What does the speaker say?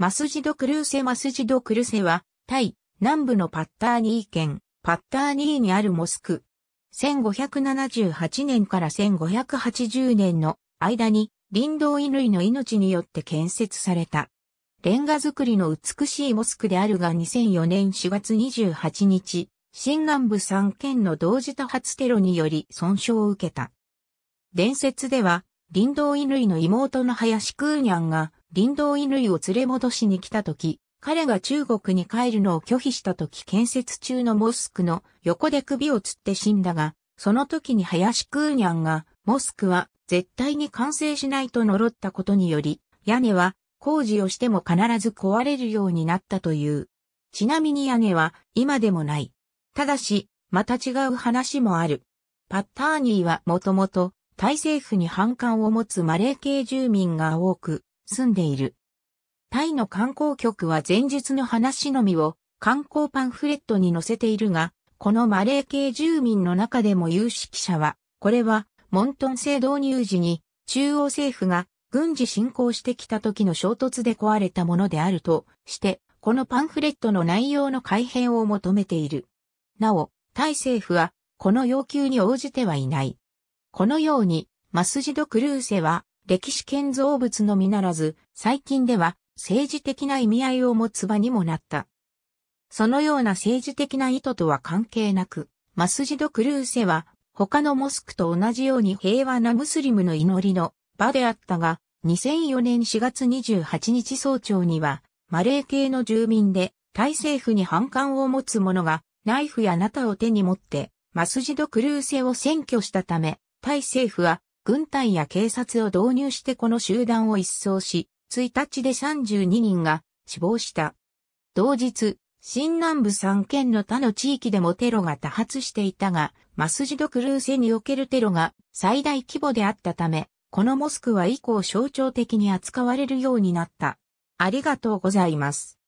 マスジドクルーセマスジドクルセは、タイ、南部のパッターニー県、パッターニーにあるモスク。1578年から1580年の間に林道衣類の命によって建設された。レンガ造りの美しいモスクであるが2004年4月28日、新南部3県の同時多発テロにより損傷を受けた。伝説では、林道衣類の妹の林クーニャンが林道衣類を連れ戻しに来た時、彼が中国に帰るのを拒否した時建設中のモスクの横で首を吊って死んだが、その時に林クーニャンが、モスクは絶対に完成しないと呪ったことにより、屋根は工事をしても必ず壊れるようになったという。ちなみに屋根は今でもない。ただし、また違う話もある。パッターニーはもともと、タイ政府に反感を持つマレー系住民が多く、住んでいる。タイの観光局は前述の話のみを観光パンフレットに載せているが、このマレー系住民の中でも有識者は、これはモントン制導入時に中央政府が軍事侵攻してきた時の衝突で壊れたものであるとして、このパンフレットの内容の改変を求めている。なお、タイ政府はこの要求に応じてはいない。このように、マスジド・クルーセは、歴史建造物のみならず、最近では政治的な意味合いを持つ場にもなった。そのような政治的な意図とは関係なく、マスジド・クルーセは他のモスクと同じように平和なムスリムの祈りの場であったが、2004年4月28日早朝には、マレー系の住民で、タイ政府に反感を持つ者が、ナイフやナタを手に持って、マスジド・クルーセを占拠したため、タイ政府は軍隊や警察を導入してこの集団を一掃し、1日で32人が死亡した。同日、新南部3県の他の地域でもテロが多発していたが、マスジドクルーセにおけるテロが最大規模であったため、このモスクは以降象徴的に扱われるようになった。ありがとうございます。